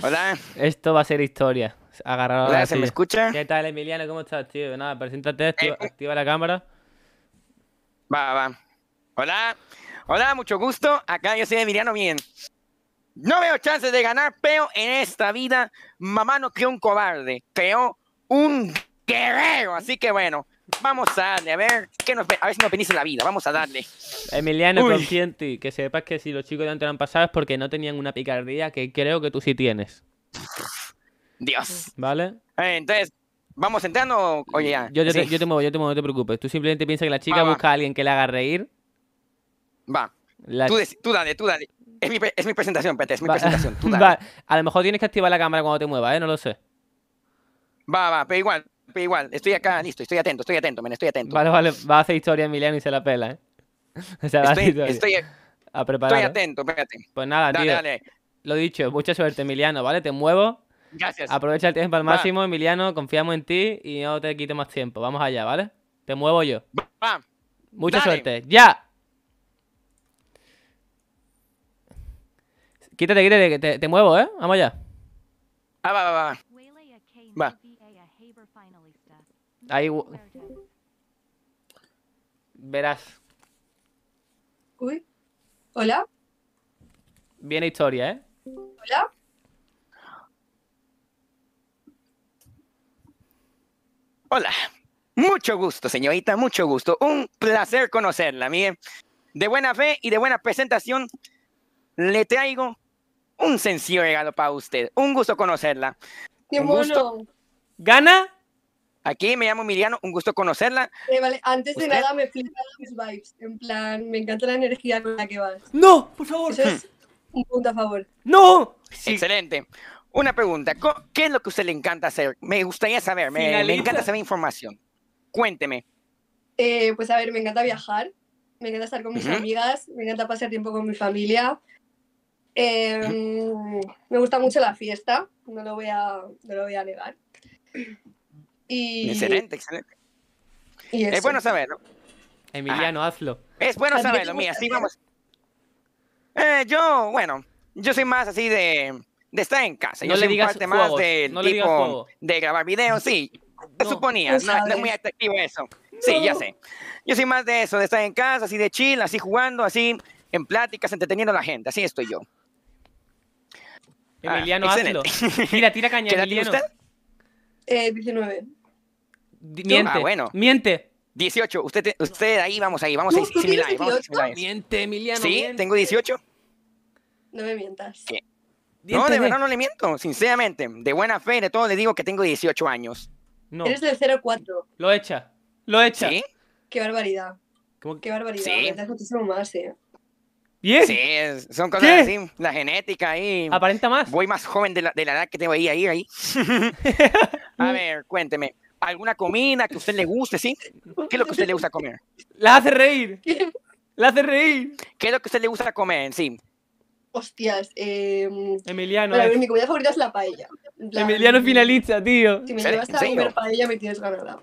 Hola. Esto va a ser historia. Agarrado Hola, ¿se me escucha? ¿Qué tal, Emiliano? ¿Cómo estás, tío? Nada, preséntate, eh, eh. activa, la cámara. Va, va. Hola. Hola, mucho gusto. Acá yo soy Emiliano Bien. No veo chances de ganar, pero en esta vida mamá no creó un cobarde, creó un guerrero. Así que bueno, Vamos a darle, a ver, qué nos, a ver si nos en la vida, vamos a darle. Emiliano, consciente, que sepas que si los chicos de antes eran pasados es porque no tenían una picardía que creo que tú sí tienes. Dios. ¿Vale? Eh, entonces, ¿vamos entrando o ya? Yo, te, muevo, yo te muevo, no te preocupes. Tú simplemente piensas que la chica busca a alguien que le haga reír. Va. Tú, dale, tú dale. Es mi, presentación, Pete, es mi presentación. Tú dale. A lo mejor tienes que activar la cámara cuando te muevas, ¿eh? No lo sé. Va, va, pero igual, pero igual, estoy acá, listo, estoy atento, estoy atento, men, estoy atento. Vale, vale, va a hacer historia Emiliano y se la pela, ¿eh? O sea, va Estoy, Estoy ¿eh? atento, espérate. Pues nada, tío. Dale. Lo dicho, mucha suerte, Emiliano, ¿vale? Te muevo. Gracias. Aprovecha el tiempo al máximo, Emiliano, confiamos en ti y no te quito más tiempo. Vamos allá, ¿vale? Te muevo yo. Va. Mucha suerte. ¡Ya! Quítate, quítate, que te, muevo, ¿eh? Vamos allá. Ah, va, va, va. Va. Ahí... Verás. Uy. ¿Hola? Viene historia, ¿eh? ¿Hola? Hola. Mucho gusto, señorita, mucho gusto. Un placer conocerla, mire. De buena fe y de buena presentación, le traigo un sencillo regalo para usted. Un gusto conocerla. ¡Qué gusto. ¿Gana? Aquí me llamo Miriano, un gusto conocerla. Eh, vale, antes de nada me flipan mis vibes. En plan, me encanta la energía con la que vas. ¡No! ¡Por favor! es hmm. un punto a favor. ¡No! Excelente. Una pregunta. ¿Qué es lo que a usted le encanta hacer? Me gustaría saber, me, encanta saber información. Cuénteme. Eh, pues a ver, me encanta viajar, me encanta estar con mis amigas, me encanta pasar tiempo con mi familia. Em, me gusta mucho la fiesta, no lo voy a, no lo voy a negar. Y... Excelente, excelente. Y es bueno saberlo. Emiliano, hazlo. Es bueno saberlo, mía así vamos. Eh, yo, bueno, yo soy más así de, de estar en casa. Yo no le digas parte juegos, más tipo de grabar videos, sí. Te suponías es muy atractivo eso. Sí, ya sé. Yo soy más de eso, de estar en casa, así de chill, así jugando, así en pláticas, entreteniendo a la gente. Así estoy yo. Ah, Emiliano, hazlo. Mira, tira caña, Emiliano. Usted? Eh, 19. Ah, miente. Miente. 18. Usted, usted ahí, vamos ahí, vamos a Similar, Miente, Emiliano. Sí, tengo 18. No me mientas. No, de verdad no le miento, sinceramente. De buena fe, de todo, le digo que tengo 18 años. No. Eres del 04. Lo echa. Lo echa. ¿Sí? Qué barbaridad. ¿Cómo? Qué barbaridad. Sí. Me más, eh. Bien. Sí, son cosas así. La genética ahí. Aparenta más. Voy más joven de la, de la edad que tengo ahí, ahí, ahí. A ver, cuénteme alguna comida que a usted le guste, ¿sí? ¿Qué es lo que a usted le gusta comer? La hace reír. La hace reír. ¿Qué es lo que a usted le gusta comer, sí? Hostias, em, eh, Emiliano. mi comida favorita es la paella. Emiliano finaliza, tío. Si me llevas a comer paella, me tienes ganada.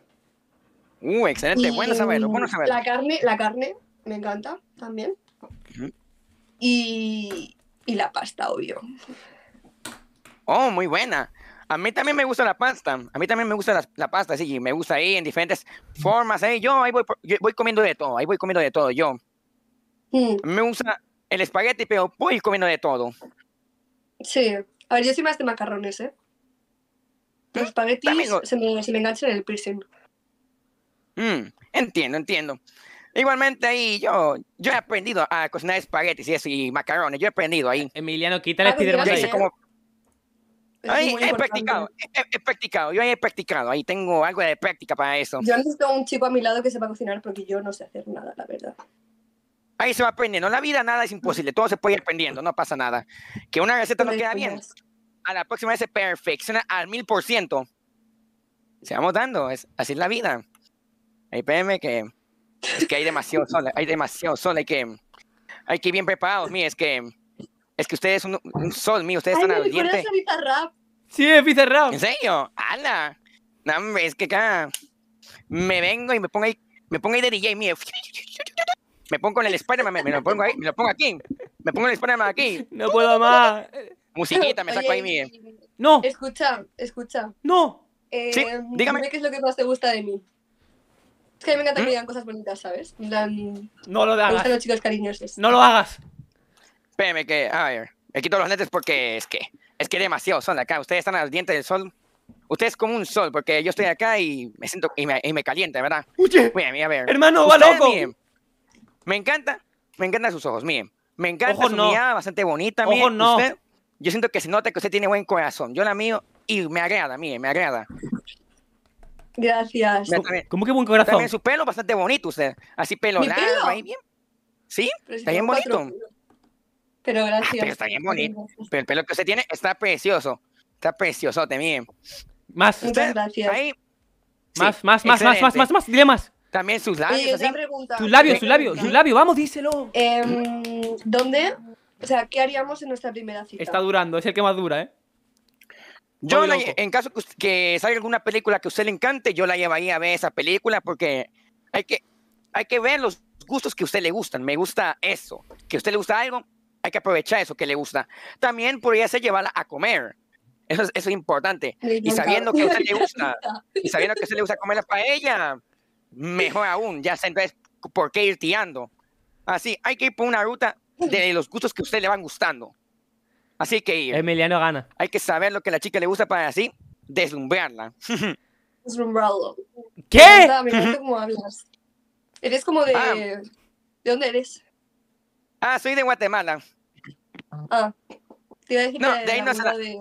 Uh, excelente, bueno saberlo, bueno mm, saberlo. La carne, la carne me encanta también. Y, y la pasta, obvio. Oh, muy buena. A mí también me gusta la pasta. A mí también me gusta la, pasta, sí. Me gusta ahí en diferentes formas. ¿eh? Yo ahí voy, voy comiendo de todo. Ahí voy comiendo de todo. Yo. Mm. Me gusta el espagueti, pero voy comiendo de todo. Sí. A ver, yo soy más de macarrones, ¿eh? Los ¿Mm? espaguetis se, me, enganchan en el piercing. Mm, entiendo, entiendo. Igualmente ahí yo, yo he aprendido a cocinar espaguetis y así macarrones. Yo he aprendido ahí. Emiliano, quítale ah, el pues Yo he practicado, he, practicado, yo he practicado, ahí tengo algo de práctica para eso. Yo necesito un chico a mi lado que sepa cocinar porque yo no sé hacer nada, la verdad. Ahí se va aprendiendo. En la vida nada es imposible, todo se puede ir aprendiendo, no pasa nada. Que una receta no queda bien, a la próxima vez se perfecciona al mil por ciento. Se vamos dando, es, así es la vida. Ahí pm que, que hay demasiado sol, hay demasiado sol, hay que, hay que ir bien preparados. Mire, es que es que ustedes son un sol mío, ustedes están al diente. Rap. Sí, es Bizarrap. ¿En serio? ¡Hala! No, es que acá me vengo y me pongo ahí, me pongo ahí de DJ mío. Me pongo con el Spider-Man, me, lo pongo ahí, me lo pongo aquí. Me pongo el Spider-Man aquí. No puedo más. Musiquita, me saco ahí mío. No. Escucha, escucha. No. Eh, dígame. ¿Qué es lo que más te gusta de mí? Es que a mí me encanta que que ¿Mm? digan cosas bonitas, ¿sabes? No lo hagas. Me gustan los chicos cariñosos. No lo hagas. Espérenme que, a ver, me quito los lentes porque es que, es que demasiado sol acá. Ustedes están al diente del sol. Ustedes como un sol, porque yo estoy acá y me siento, y me, y calienta, ¿verdad? Oye, miren, a ver. hermano, va loco. me encanta, me encantan sus ojos, miren. Me encanta su mirada bastante bonita, Ojo, miren. no. yo siento que se nota que usted tiene buen corazón. Yo la mío y me agrada, miren, me agrada. Gracias. ¿Cómo que buen corazón? también su pelo bastante bonito usted. Así pelo ahí bien. Sí, está bien bonito. Pero gracias. Ah, pero está bien bonito. Pero el pelo que usted tiene está precioso. Está precioso, también. miren. Más. gracias. Más, más, más, más, más, más, más, dile más. También sus labios. Pregunta, sus labios, sus labios, sus labios, vamos, díselo. Em, ¿Dónde? O sea, ¿qué haríamos en nuestra primera cita? Está durando, es el que más dura, ¿eh? Yo, en caso que, salga alguna película que usted le encante, yo la llevaría a ver esa película porque hay que, hay que ver los gustos que a usted le gustan. Me gusta eso. Que a usted le gusta algo, hay que aprovechar eso que le gusta. También podría ser llevarla a comer. Eso es, importante. Y sabiendo que a usted le gusta, y sabiendo que a usted le gusta comer la paella, mejor aún, ya sé entonces por qué ir tirando. Así, hay que ir por una ruta de los gustos que a usted le van gustando. Así que ir. Emiliano gana. Hay que saber lo que a la chica le gusta para así deslumbrarla. Deslumbrarlo. ¿Qué? cómo Eres como de... Ah. ¿De dónde eres? Ah, soy de Guatemala. Ah, no, de, ahí no se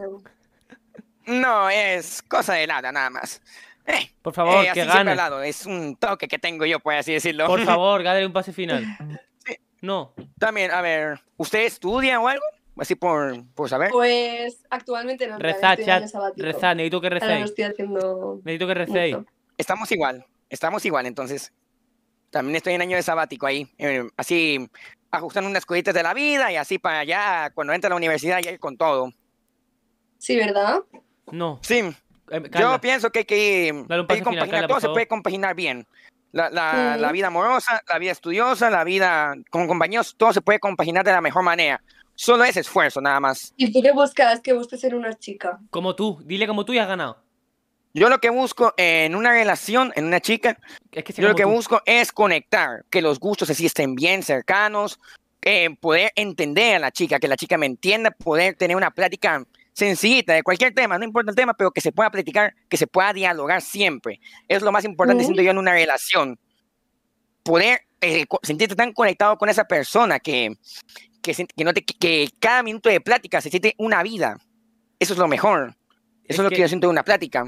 No, es cosa de nada nada más. Eh, por favor, eh, que gane. Es un toque que tengo yo, por pues, así decirlo. Por favor, gane un pase final. No. También, a ver, ¿usted estudia o algo? Así por, saber. Pues, pues actualmente no. Reza chat. Reza, necesito que recéis. estoy haciendo... Necesito que recéis. Estamos igual, estamos igual, entonces también estoy en año de sabático ahí, eh, así ajustando unas cositas de la vida y así para allá, cuando entra a la universidad ya con todo. Sí, ¿verdad? No. Sí. Eh, Yo pienso que hay que, todo se puede compaginar bien. La, vida amorosa, la vida estudiosa, la vida con compañeros, todo se puede compaginar de la mejor manera. Solo es esfuerzo, nada más. ¿Y tú qué buscas? Que busques ser una chica. Como tú, dile como tú y has ganado. Yo lo que busco en una relación, en una chica, yo lo que busco es conectar, que los gustos así estén bien cercanos, eh, poder entender a la chica, que la chica me entienda, poder tener una plática sencillita de cualquier tema, no importa el tema, pero que se pueda platicar, que se pueda dialogar siempre. Es lo más importante, siento yo, en una relación. Poder eh, sentirte tan conectado con esa persona que, que, que, cada minuto de plática se siente una vida. Eso es lo mejor. Eso es, lo que, que yo siento de una plática.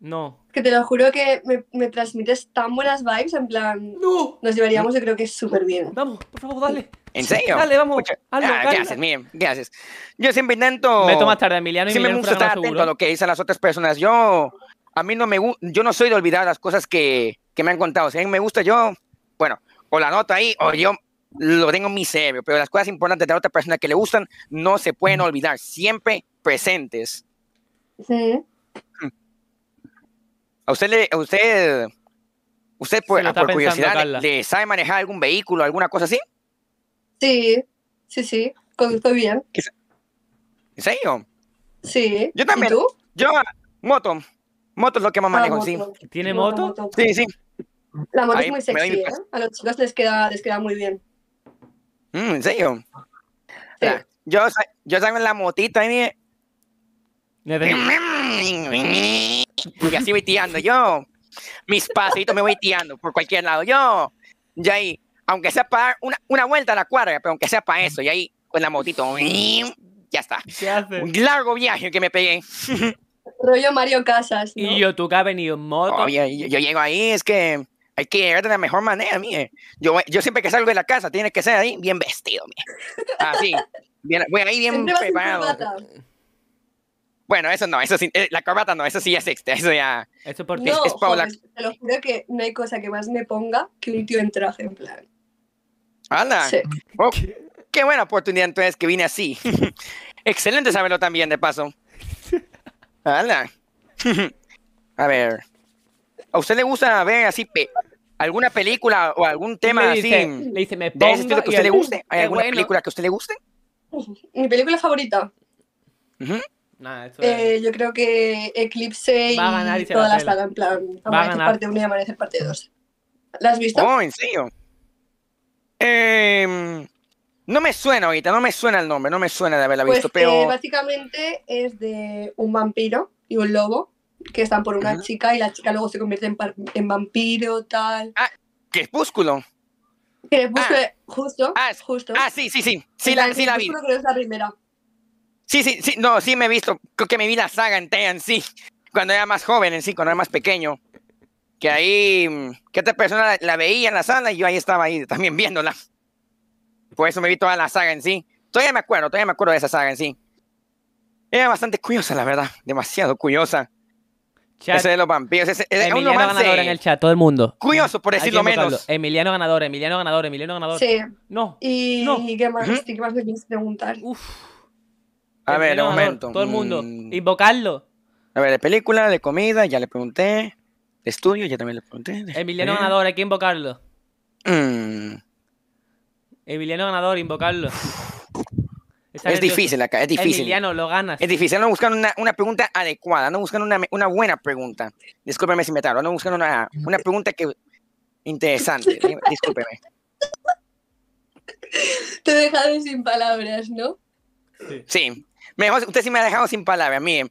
No. Que te lo juro que me, me, transmites tan buenas vibes, en plan. ¡No! Nos llevaríamos, yo creo que súper bien. Vamos, por favor, dale. ¿En serio? Dale, vamos. Ah, gracias, miren, gracias. Yo siempre intento. Me tomas tarde, Emiliano. me gusta estar lo que dicen las otras personas. Yo. A mí no me Yo no soy de olvidar las cosas que, que me han contado. Si a mí me gusta, yo. Bueno, o la nota ahí, o yo lo tengo en mi cerebro. Pero las cosas importantes de la otra persona que le gustan no se pueden olvidar. Siempre presentes. Sí. ¿A usted, le, usted, usted por, ah, por curiosidad, ¿le, sabe manejar algún vehículo, alguna cosa así? Sí, sí, sí, conduzco bien. ¿En serio? Sí. Yo también. ¿Y tú? Yo, moto. Moto es lo que más ah, manejo, sí. ¿Tiene moto? Sí, sí. La moto es muy sexy, ¿eh? A los chicos les queda, les queda muy bien. Mm, ¿En serio? yo, yo salgo en la motita y mire. Y así voy yo. Mis pasitos me voy tirando por cualquier lado yo. Y ahí, aunque sea para una, vuelta a la cuadra, pero aunque sea para eso, y ahí con la motito, ya está. Un largo viaje que me pegué. Rollo Mario Casas. ¿no? Y yo, tú que has venido en moto. yo, llego ahí, es que hay que llegar de la mejor manera, mire. Yo, yo siempre que salgo de la casa, tiene que ser ahí bien vestido, mire. Así. ahí bien preparado. Bueno, eso no, eso sí, eh, la corbata no, eso sí es extra, eso ya. Eso porque es, Paula. te lo juro que no hay cosa que más me ponga que un tío en traje, en plan. ¡Hala! Oh, qué buena oportunidad entonces que vine así. Excelente saberlo también, de paso. ¡Hala! A ver. ¿A usted le gusta ver así alguna película o algún tema así? Le dice, me pongo. ¿Hay alguna película que a usted le guste? Mi película favorita. Eh, yo creo que Eclipse y, va a ganar toda la, saga, en plan, va a ganar. parte 1 y Amanecer parte 2. ¿La has visto? Oh, ¿en serio? Em, no me suena ahorita, no me suena el nombre, no me suena de haberla pues visto, pero... básicamente es de un vampiro y un lobo que están por una chica y la chica luego se convierte en, vampiro, tal... Ah, Crepúsculo. Crepúsculo, ah, justo, ah, justo. Ah, sí, sí, sí, sí, la, vi. creo que es la primera. Sí, sí, sí, no, sí me he visto, creo que me vi la saga entera en sí, cuando era más joven en sí, cuando era más pequeño, que ahí, que otra persona la, veía en la sala y yo ahí estaba ahí también viéndola. Por eso me vi toda la saga en sí. Todavía me acuerdo, todavía me acuerdo de esa saga en sí. Era bastante curiosa, la verdad, demasiado curiosa. Ese de los vampiros. Ese, ese, Emiliano ganador en el chat, todo el mundo. Curioso, por decirlo menos. Emiliano ganador, Emiliano ganador, Emiliano ganador. Sí. No. Y, no. qué más, qué más me quieres preguntar? Uf. A ver, un momento. Todo el mundo. Mm. Invocarlo. A ver, de película, de comida, ya le pregunté. De estudio, ya también le pregunté. Emiliano Ganador, hay que invocarlo. Mm. Emiliano Ganador, invocarlo. es difícil acá, es difícil. Emiliano, lo ganas. Es difícil, no buscan una, pregunta adecuada, no buscan una, buena pregunta. Discúlpeme si me tardo, no buscan una, pregunta que interesante. Discúlpeme. Te he dejado sin palabras, ¿no? Sí. sí. Mejor, usted sí me ha dejado sin palabras, miren.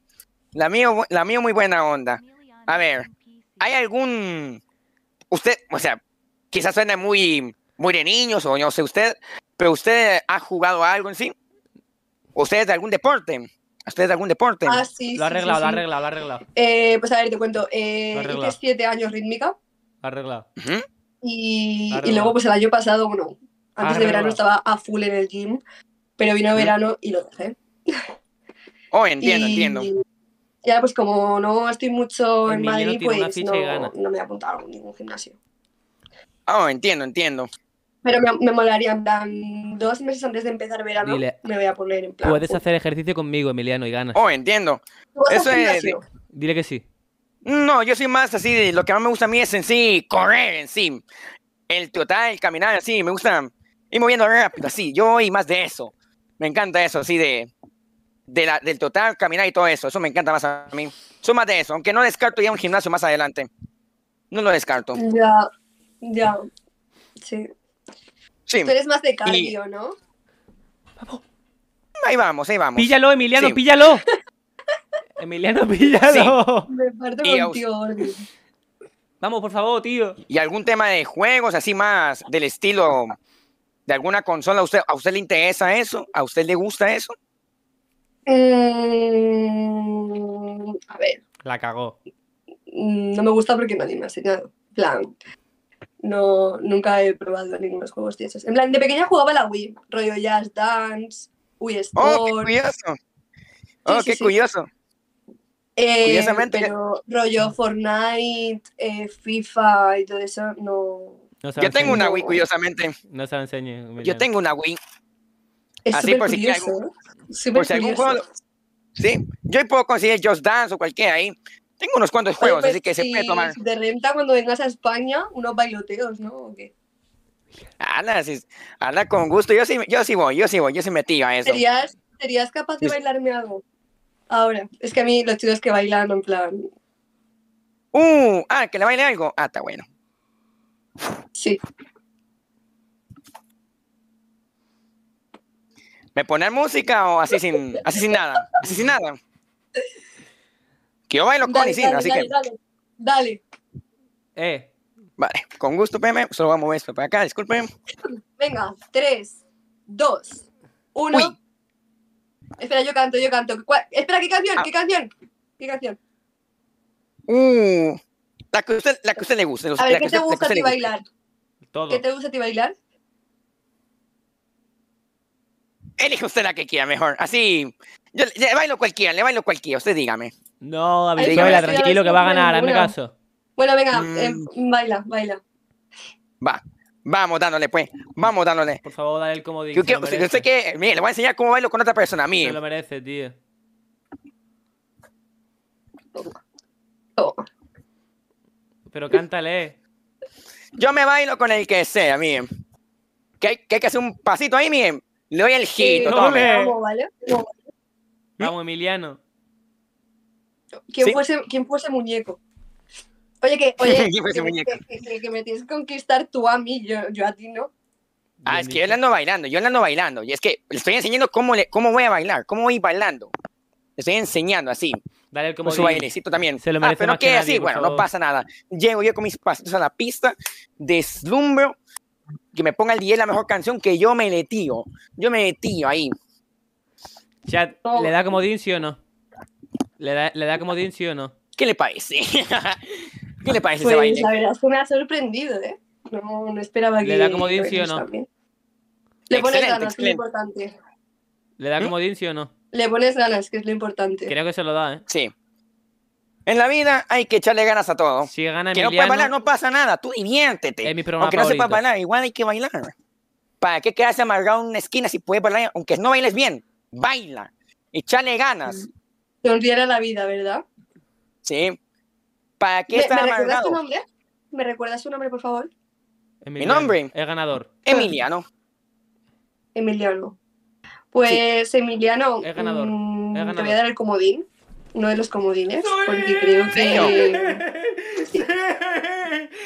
La mía la muy buena onda. A ver, ¿hay algún... Usted, o sea, quizás suene muy, muy de niños o no sé usted, pero usted ha jugado algo en sí. ¿Usted es de algún deporte? ¿Usted es de algún deporte? Ah, sí. Lo ha arreglado, lo ha eh, pues a ver, te cuento. Eh, siete años rítmica. Arreglado. y, y, luego, pues el año pasado, bueno, ah, antes de verano estaba a full en el gym, pero vino verano y lo dejé. Oh, entiendo, entiendo. Ya, pues como no estoy mucho en Madrid, pues no, me he apuntado a ningún gimnasio. Oh, entiendo, entiendo. Pero me, molaría, en dos meses antes de empezar verano, me voy a poner en plan. Puedes pues hacer ejercicio conmigo, Emiliano, y ganas. Oh, entiendo. Eso es. Diré Dile que sí. No, yo soy más así, lo que más me gusta a mí es en sí, correr en sí. El total, caminar así, me gusta ir moviendo rápido, así. Yo y más de eso. Me encanta eso, así de de del total, caminar y todo eso. Eso me encanta más a mí. de eso, aunque no descarto ya un gimnasio más adelante. No lo descarto. Ya, ya. Sí. sí. Tú eres más de cardio, ¿no? Vamos. Ahí vamos, ahí vamos. Píllalo, Emiliano, píllalo. Emiliano, píllalo. Me parto Vamos, por favor, tío. ¿Y algún tema de juegos así más del estilo de alguna consola? usted, ¿A usted le interesa eso? ¿A usted le gusta eso? Eh, a ver. La cagó. Mm, no me gusta porque nadie me ha enseñado. plan, no, nunca he probado ningunos juegos de esos. En plan, de pequeña jugaba la Wii, rollo Jazz Dance, Wii Store qué curioso! ¡Oh, qué curioso! Oh, eh, curiosamente. Pero rollo Fortnite, eh, FIFA y todo eso, no. yo tengo una Wii, curiosamente. No se enseñe. Yo tengo una Wii. Es Así por si por si sí, yo puedo conseguir Just Dance o cualquiera ahí. Tengo unos cuantos juegos, así que se puede tomar. De renta cuando vengas a España, unos bailoteos, ¿no? ¿O con gusto. Yo sí, yo sí voy, yo sí voy, yo sí me a eso. ¿Serías, ¿Serías, capaz de bailarme algo? Ahora, es que a mí los chicos que bailan, en plan. Uh, ah, que le baile algo. Ah, está bueno. Sí. ¿Me ponen música o así sin, así sin nada? Así sin nada. Que yo bailo con y sin, así dale, que. Dale, Eh. Vale, con gusto, PM. Solo vamos a mover esto para acá, disculpen. Venga, tres, dos, uno. Espera, yo canto, yo canto. Espera, ah. ¿qué canción? ¿Qué canción? ¿Qué uh, canción? la que usted, la que usted le guste. A ver, ¿qué te gusta a ti bailar? Todo. ¿Qué te gusta a ti bailar? Elige usted la que quiera mejor. Así, yo le bailo cualquiera, le bailo cualquiera, usted dígame. No, a ver, dígame, tranquilo que va a ganar, hazme caso. Bueno, venga, mm. eh, baila, baila. Va. Vamos dándole, pues. Vamos dándole. Por favor, dale el comodín. Yo, sé que. Mire, le voy a enseñar cómo bailo con otra persona. Mire. Se lo merece, tío. Pero cántale. Yo me bailo con el que sea, miren. Que qué que, hay que hacer un pasito ahí, miren. Le doy el hito, sí, tome. Vamos, ¿vale? Vamos, Emiliano. ¿Quién, fue fuese, fuese, muñeco? Oye, que, oye, que, muñeco? Que, que, me tienes que conquistar tú a mí, yo, yo a ti no. Ah, es que yo ando bailando, yo ando bailando. Y es que le estoy enseñando cómo, le, cómo voy a bailar, cómo voy bailando. Le estoy enseñando así. Dale como su bailecito también. ah, pero que, así, bueno, no pasa nada. Llego yo con mis pasitos a la pista, deslumbro que me ponga el DJ la mejor canción que yo me le tío. Yo me le tío ahí. Chat, ¿le da como sí o no? ¿Le da, le da o no? ¿Qué le parece? ¿Qué le parece ese pues, baile? La verdad es que me ha sorprendido, ¿eh? No, no esperaba que. ¿Le da como sí o no? Le pones ganas, que es lo importante. ¿Le da ¿Mm? como sí o no? Le pones ganas, que es lo importante. Creo que se lo da, ¿eh? Sí. En la vida hay que echarle ganas a todo. Si gana que no no pasa nada. Tú diviértete. aunque no bailar, igual hay que bailar. ¿Para qué quedarse amargado en una esquina si puedes bailar? Aunque no bailes bien, baila. Echale ganas. Te olvida la vida, ¿verdad? Sí. ¿Para qué estar amargado? ¿Me recuerdas tu nombre? ¿Me recuerdas tu nombre, por favor? Mi nombre. El ganador. Emiliano. Emiliano. Pues, Emiliano. El ganador. Mm, te voy a dar el comodín no de los comodines, porque creo que. Sí.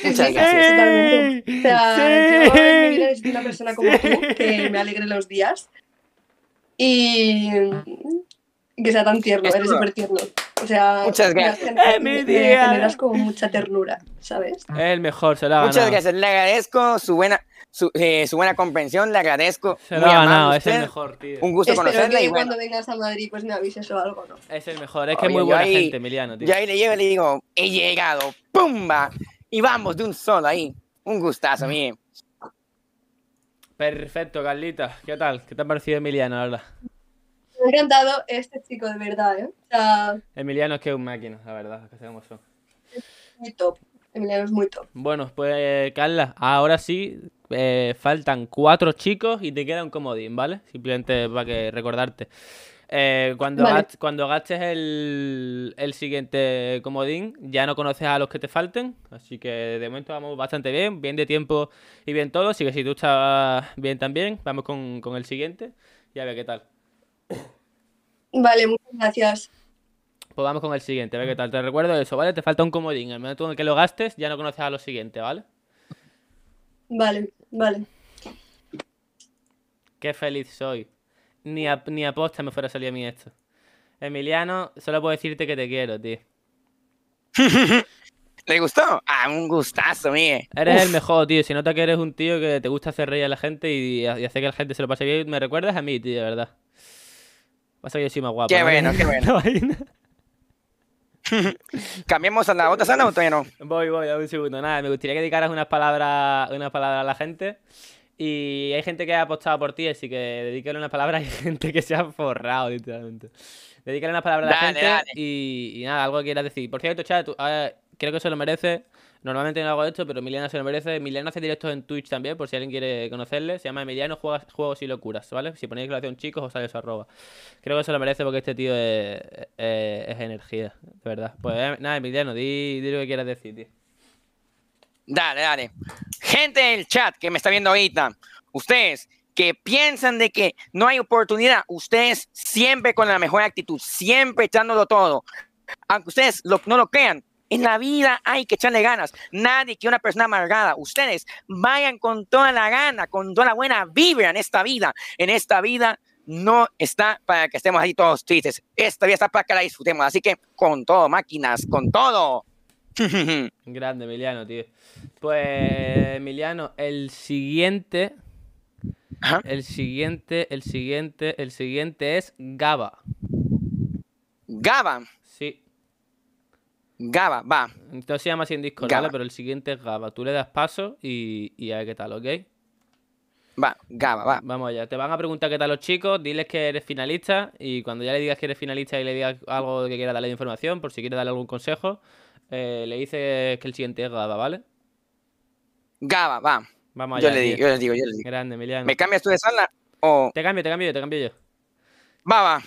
Muchas gracias. Totalmente. O sea, yo en mi vida una persona como tú que me alegre los días y que sea tan tierno, eres súper tierno. O sea, muchas gracias. mi generas como mucha ternura, ¿sabes? El mejor, se la Muchas ganado. gracias, le agradezco su buena eh, su, buena comprensión, le agradezco. Se lo ha ganado, es el mejor, tío. Un gusto Espero y cuando vengas a Madrid, pues me avises o algo, ¿no? Es el mejor, es que es muy buena gente, Emiliano, tío. Yo ahí le llevo y le digo, he llegado, ¡pumba! Y vamos de un solo ahí. Un gustazo, mm. mire. Perfecto, Carlita. ¿Qué tal? ¿Qué te ha parecido Emiliano, la verdad? Me ha encantado este chico, de verdad, ¿eh? Emiliano es que es un máquina, la verdad, que seamos son. muy top muy Bueno, pues eh, Carla, ahora sí, eh, faltan cuatro chicos y te queda un comodín, ¿vale? Simplemente para que recordarte. Eh, cuando, gastes, cuando gastes el, siguiente comodín, ya no conoces a los que te falten. Así que de momento vamos bastante bien, bien de tiempo y bien todo. Así que si tú estás bien también, vamos con, con el siguiente y a ver qué tal. Vale, muchas gracias. Pues vamos con el siguiente, a qué tal. Te recuerdo eso, ¿vale? Te falta un comodín. El momento en que lo gastes, ya no conoces a lo siguiente, ¿vale? Vale, vale. Qué feliz soy. Ni ni aposta me fuera a salir a mí esto. Emiliano, solo puedo decirte que te quiero, tío. ¿Le gustó? Ah, un gustazo, mire. Eh. Eres el mejor, tío. Si nota que eres un tío que te gusta hacer reír a la gente y, hacer que la gente se lo pase bien. Me recuerdas a mí, tío, de verdad. Pasa que yo soy más guapo. Qué bueno, qué bueno. ¿Cambiamos a la otra sala o todavía no? Voy, voy, un segundo. Nada, me gustaría que dedicaras unas palabras, a la gente. Y hay gente que ha apostado por ti, así que dedícale unas palabras. Hay gente que se ha forrado, literalmente. Dedícale unas palabras a la gente. Y, nada, algo que quieras decir. Por cierto, chat, ah, creo que se lo merece. Normalmente no hago esto, pero Emiliano se lo merece. Emiliano hace directos en Twitch también, por si alguien quiere conocerle. Se llama Emiliano Juegos y Locuras, ¿vale? Si ponéis un chicos, os sale su arroba. Creo que se lo merece porque este tío es, energía, de verdad. Pues eh, nada, Emiliano, di, lo que quieras decir, tío. Dale, dale. Gente del chat que me está viendo ahorita, ustedes que piensan de que no hay oportunidad, ustedes siempre con la mejor actitud, siempre echándolo todo. Aunque ustedes lo, no lo crean, en la vida hay que echarle ganas. Nadie que una persona amargada. Ustedes vayan con toda la gana, con toda la buena vibra en esta vida. En esta vida no está para que estemos ahí todos tristes. Esta vida está para que la disfrutemos. Así que con todo, máquinas, con todo. Grande, Emiliano, tío. Pues, Emiliano, el siguiente. El siguiente, el siguiente, el siguiente es Gaba. Gaba. Gaba, va. Entonces se llama así en Discord, ¿vale? Pero el siguiente es Gaba. Tú le das paso y, y a ver qué tal, ¿ok? Va, Gaba, va. Vamos allá. Te van a preguntar qué tal los chicos, diles que eres finalista y cuando ya le digas que eres finalista y le digas algo que quieras darle de información, por si quieres darle algún consejo, eh, le dices que el siguiente es Gaba, ¿vale? Gaba, va. Vamos allá. Yo le digo, yo le digo, yo le digo. Grande, Emiliano. ¿Me cambias tú de sala o...? Te cambio, te cambio te cambio yo. Va, va.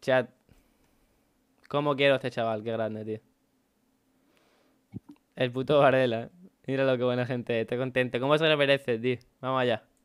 Chat. ¿Cómo quiero a este chaval? Qué grande, tío. El puto Varela. Mira lo que buena gente. Está contento. ¿Cómo se lo merece, tío? Vamos allá.